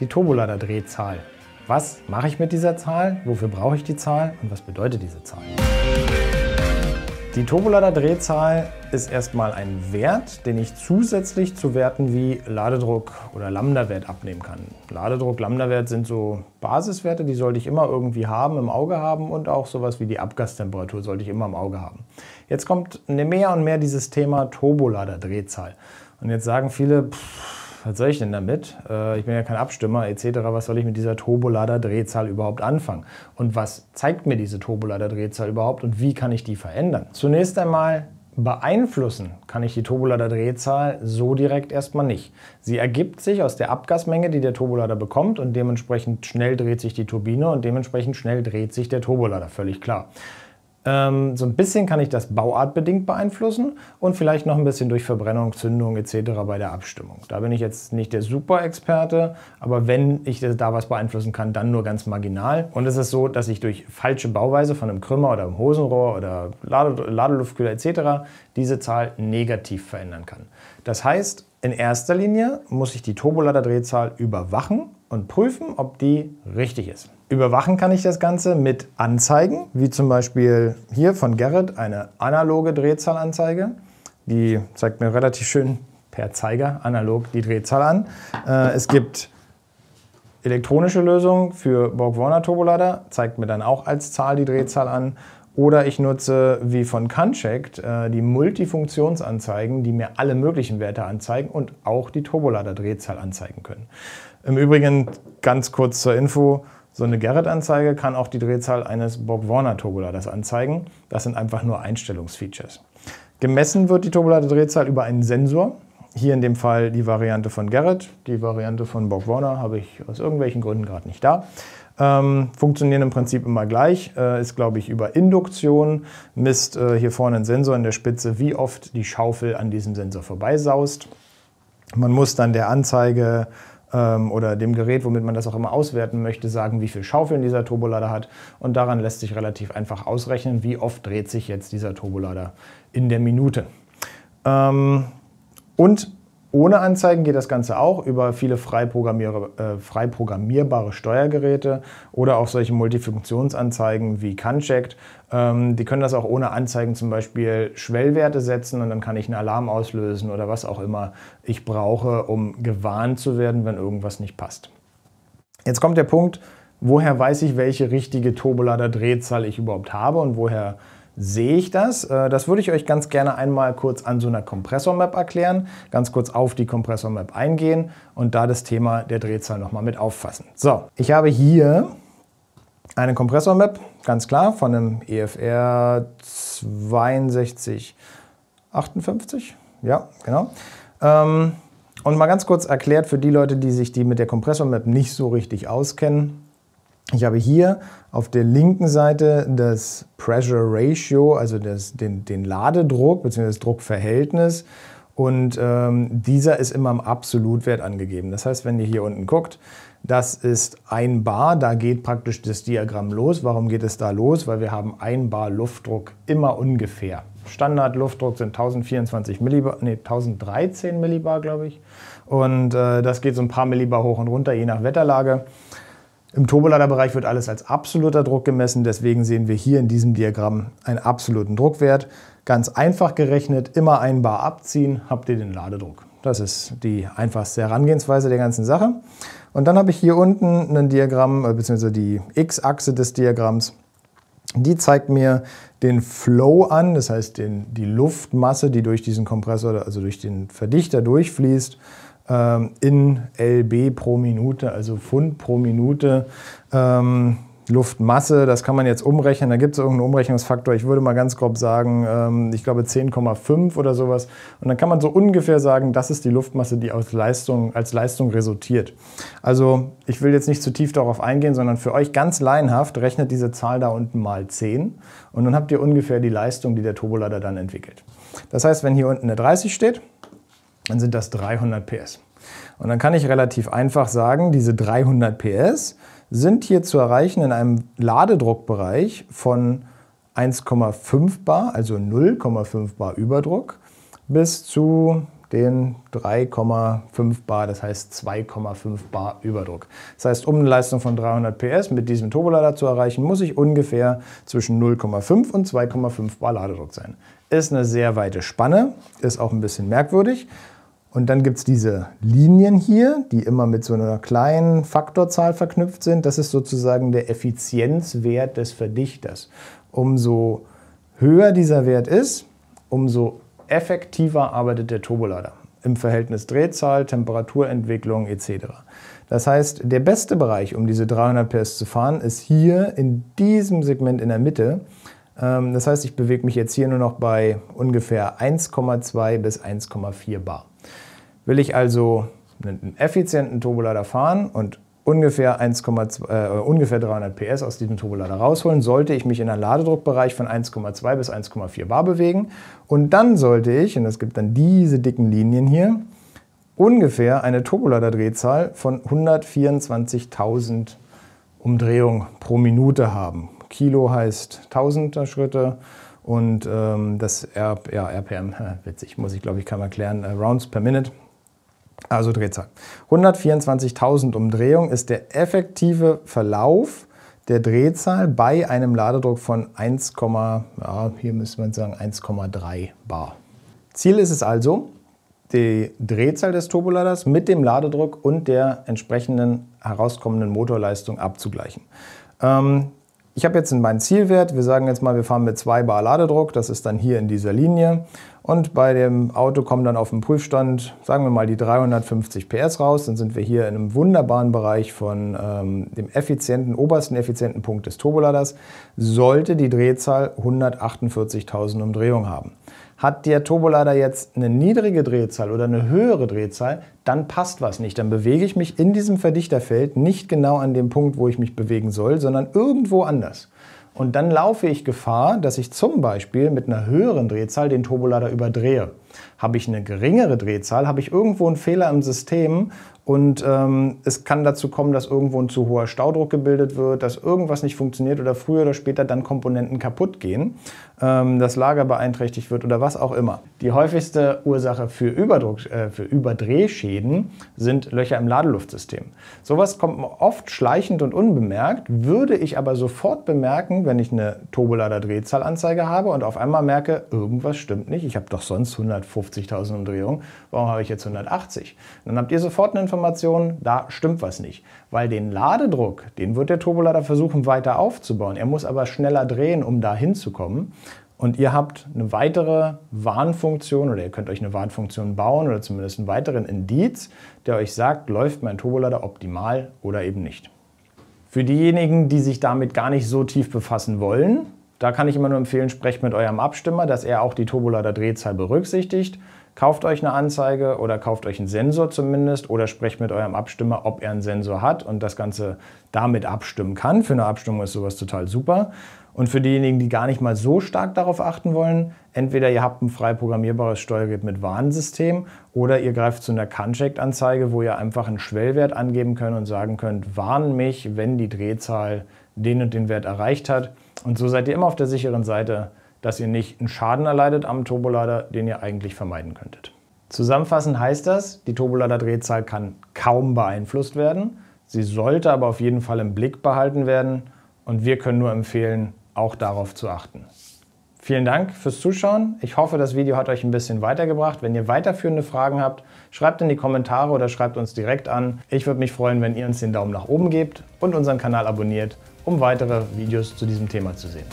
die Turbolader-Drehzahl. Was mache ich mit dieser Zahl? Wofür brauche ich die Zahl? Und was bedeutet diese Zahl? Die Turbolader-Drehzahl ist erstmal ein Wert, den ich zusätzlich zu Werten wie Ladedruck oder Lambda-Wert abnehmen kann. Ladedruck, Lambda-Wert sind so Basiswerte, die sollte ich immer irgendwie haben, im Auge haben und auch sowas wie die Abgastemperatur sollte ich immer im Auge haben. Jetzt kommt ne mehr und mehr dieses Thema Turbolader-Drehzahl. Und jetzt sagen viele, pff, was soll ich denn damit? Äh, ich bin ja kein Abstimmer etc. Was soll ich mit dieser Turbolader-Drehzahl überhaupt anfangen? Und was zeigt mir diese Turbolader-Drehzahl überhaupt und wie kann ich die verändern? Zunächst einmal beeinflussen kann ich die Turbolader-Drehzahl so direkt erstmal nicht. Sie ergibt sich aus der Abgasmenge, die der Turbolader bekommt und dementsprechend schnell dreht sich die Turbine und dementsprechend schnell dreht sich der Turbolader, völlig klar. Ähm, so ein bisschen kann ich das bauartbedingt beeinflussen und vielleicht noch ein bisschen durch Verbrennung, Zündung etc. bei der Abstimmung. Da bin ich jetzt nicht der Super-Experte, aber wenn ich da was beeinflussen kann, dann nur ganz marginal. Und es ist so, dass ich durch falsche Bauweise von einem Krümmer oder einem Hosenrohr oder Ladeluftkühler etc. diese Zahl negativ verändern kann. Das heißt, in erster Linie muss ich die Turbolader-Drehzahl überwachen und prüfen, ob die richtig ist. Überwachen kann ich das Ganze mit Anzeigen, wie zum Beispiel hier von Gerrit eine analoge Drehzahlanzeige. Die zeigt mir relativ schön per Zeiger analog die Drehzahl an. Äh, es gibt elektronische Lösungen für Borg Warner Turbolader, zeigt mir dann auch als Zahl die Drehzahl an. Oder ich nutze, wie von Conchecked, äh, die Multifunktionsanzeigen, die mir alle möglichen Werte anzeigen und auch die Turbolader-Drehzahl anzeigen können. Im Übrigen, ganz kurz zur Info, so eine Garrett-Anzeige kann auch die Drehzahl eines Bob Warner Turboladers anzeigen. Das sind einfach nur Einstellungsfeatures. Gemessen wird die Turbolader-Drehzahl über einen Sensor, hier in dem Fall die Variante von Garrett, die Variante von Borg Warner habe ich aus irgendwelchen Gründen gerade nicht da. Ähm, funktionieren im Prinzip immer gleich, äh, ist glaube ich über Induktion, misst äh, hier vorne einen Sensor in der Spitze, wie oft die Schaufel an diesem Sensor vorbeisaust. Man muss dann der Anzeige ähm, oder dem Gerät, womit man das auch immer auswerten möchte, sagen, wie viel Schaufeln dieser Turbolader hat und daran lässt sich relativ einfach ausrechnen, wie oft dreht sich jetzt dieser Turbolader in der Minute. Ähm, und ohne Anzeigen geht das Ganze auch über viele frei, programmier äh, frei programmierbare Steuergeräte oder auch solche Multifunktionsanzeigen wie CanChecked. Ähm, die können das auch ohne Anzeigen zum Beispiel Schwellwerte setzen und dann kann ich einen Alarm auslösen oder was auch immer ich brauche, um gewarnt zu werden, wenn irgendwas nicht passt. Jetzt kommt der Punkt, woher weiß ich, welche richtige Turbolader-Drehzahl ich überhaupt habe und woher äh, sehe ich das. Äh, das würde ich euch ganz gerne einmal kurz an so einer Kompressormap erklären, ganz kurz auf die Kompressormap eingehen und da das Thema der Drehzahl nochmal mit auffassen. So, ich habe hier eine Kompressormap, ganz klar, von einem EFR 6258, ja, genau. Ähm, und mal ganz kurz erklärt für die Leute, die sich die mit der Kompressormap nicht so richtig auskennen, ich habe hier auf der linken Seite das Pressure Ratio, also das, den, den Ladedruck bzw. das Druckverhältnis. Und ähm, dieser ist immer im Absolutwert angegeben. Das heißt, wenn ihr hier unten guckt, das ist ein Bar, da geht praktisch das Diagramm los. Warum geht es da los? Weil wir haben ein Bar Luftdruck immer ungefähr. Standard Luftdruck sind 1024 Millibar, nee, 1013 Millibar, glaube ich. Und äh, das geht so ein paar Millibar hoch und runter, je nach Wetterlage. Im Turboladerbereich wird alles als absoluter Druck gemessen, deswegen sehen wir hier in diesem Diagramm einen absoluten Druckwert. Ganz einfach gerechnet, immer ein Bar abziehen, habt ihr den Ladedruck. Das ist die einfachste Herangehensweise der ganzen Sache. Und dann habe ich hier unten ein Diagramm, äh, beziehungsweise die X-Achse des Diagramms. Die zeigt mir den Flow an, das heißt den, die Luftmasse, die durch diesen Kompressor, also durch den Verdichter durchfließt. Ähm, in LB pro Minute, also Pfund pro Minute. Ähm, Luftmasse, das kann man jetzt umrechnen, da gibt es irgendeinen Umrechnungsfaktor, ich würde mal ganz grob sagen, ähm, ich glaube 10,5 oder sowas. Und dann kann man so ungefähr sagen, das ist die Luftmasse, die aus Leistung, als Leistung resultiert. Also ich will jetzt nicht zu tief darauf eingehen, sondern für euch ganz laienhaft rechnet diese Zahl da unten mal 10 und dann habt ihr ungefähr die Leistung, die der Turbolader dann entwickelt. Das heißt, wenn hier unten eine 30 steht, dann sind das 300 PS. Und dann kann ich relativ einfach sagen, diese 300 PS sind hier zu erreichen in einem Ladedruckbereich von 1,5 bar, also 0,5 bar Überdruck, bis zu den 3,5 bar, das heißt 2,5 bar Überdruck. Das heißt, um eine Leistung von 300 PS mit diesem Turbolader zu erreichen, muss ich ungefähr zwischen 0,5 und 2,5 bar Ladedruck sein. Ist eine sehr weite Spanne, ist auch ein bisschen merkwürdig. Und dann gibt es diese Linien hier, die immer mit so einer kleinen Faktorzahl verknüpft sind. Das ist sozusagen der Effizienzwert des Verdichters. Umso höher dieser Wert ist, umso effektiver arbeitet der Turbolader im Verhältnis Drehzahl, Temperaturentwicklung etc. Das heißt, der beste Bereich, um diese 300 PS zu fahren, ist hier in diesem Segment in der Mitte. Ähm, das heißt, ich bewege mich jetzt hier nur noch bei ungefähr 1,2 bis 1,4 Bar. Will ich also einen effizienten Turbolader fahren und ungefähr, 1, äh, ungefähr 300 PS aus diesem Turbolader rausholen, sollte ich mich in einem Ladedruckbereich von 1,2 bis 1,4 bar bewegen. Und dann sollte ich, und es gibt dann diese dicken Linien hier, ungefähr eine Turbolader-Drehzahl von 124.000 Umdrehungen pro Minute haben. Kilo heißt Tausender Schritte und ähm, das R ja, RPM, witzig, muss ich glaube ich kaum erklären, äh, Rounds per Minute also Drehzahl. 124.000 Umdrehung ist der effektive Verlauf der Drehzahl bei einem Ladedruck von 1, ja, hier müsste man sagen 1,3 Bar. Ziel ist es also, die Drehzahl des Turboladers mit dem Ladedruck und der entsprechenden herauskommenden Motorleistung abzugleichen. Ähm, ich habe jetzt meinen Zielwert. Wir sagen jetzt mal, wir fahren mit 2 Bar Ladedruck. Das ist dann hier in dieser Linie. Und bei dem Auto kommen dann auf dem Prüfstand, sagen wir mal, die 350 PS raus. Dann sind wir hier in einem wunderbaren Bereich von ähm, dem effizienten, obersten effizienten Punkt des Turboladers. Sollte die Drehzahl 148.000 Umdrehungen haben. Hat der Turbolader jetzt eine niedrige Drehzahl oder eine höhere Drehzahl, dann passt was nicht. Dann bewege ich mich in diesem Verdichterfeld nicht genau an dem Punkt, wo ich mich bewegen soll, sondern irgendwo anders. Und dann laufe ich Gefahr, dass ich zum Beispiel mit einer höheren Drehzahl den Turbolader überdrehe. Habe ich eine geringere Drehzahl, habe ich irgendwo einen Fehler im System und ähm, es kann dazu kommen, dass irgendwo ein zu hoher Staudruck gebildet wird, dass irgendwas nicht funktioniert oder früher oder später dann Komponenten kaputt gehen, ähm, das Lager beeinträchtigt wird oder was auch immer. Die häufigste Ursache für, Überdruck, äh, für Überdrehschäden sind Löcher im Ladeluftsystem. Sowas kommt oft schleichend und unbemerkt, würde ich aber sofort bemerken, wenn ich eine Turbolader-Drehzahlanzeige habe und auf einmal merke, irgendwas stimmt nicht, ich habe doch sonst 150 150.000 Umdrehungen, warum habe ich jetzt 180? dann habt ihr sofort eine Information, da stimmt was nicht. Weil den Ladedruck, den wird der Turbolader versuchen weiter aufzubauen. Er muss aber schneller drehen, um da hinzukommen. Und ihr habt eine weitere Warnfunktion oder ihr könnt euch eine Warnfunktion bauen oder zumindest einen weiteren Indiz, der euch sagt, läuft mein Turbolader optimal oder eben nicht. Für diejenigen, die sich damit gar nicht so tief befassen wollen, da kann ich immer nur empfehlen, sprecht mit eurem Abstimmer, dass er auch die Turbolader Drehzahl berücksichtigt. Kauft euch eine Anzeige oder kauft euch einen Sensor zumindest oder sprecht mit eurem Abstimmer, ob er einen Sensor hat und das Ganze damit abstimmen kann. Für eine Abstimmung ist sowas total super. Und für diejenigen, die gar nicht mal so stark darauf achten wollen, entweder ihr habt ein frei programmierbares Steuergerät mit Warnsystem oder ihr greift zu einer Concheck-Anzeige, wo ihr einfach einen Schwellwert angeben könnt und sagen könnt, warn mich, wenn die Drehzahl den und den Wert erreicht hat und so seid ihr immer auf der sicheren Seite, dass ihr nicht einen Schaden erleidet am Turbolader, den ihr eigentlich vermeiden könntet. Zusammenfassend heißt das, die Turbolader-Drehzahl kann kaum beeinflusst werden. Sie sollte aber auf jeden Fall im Blick behalten werden und wir können nur empfehlen, auch darauf zu achten. Vielen Dank fürs Zuschauen. Ich hoffe, das Video hat euch ein bisschen weitergebracht. Wenn ihr weiterführende Fragen habt, schreibt in die Kommentare oder schreibt uns direkt an. Ich würde mich freuen, wenn ihr uns den Daumen nach oben gebt und unseren Kanal abonniert, um weitere Videos zu diesem Thema zu sehen.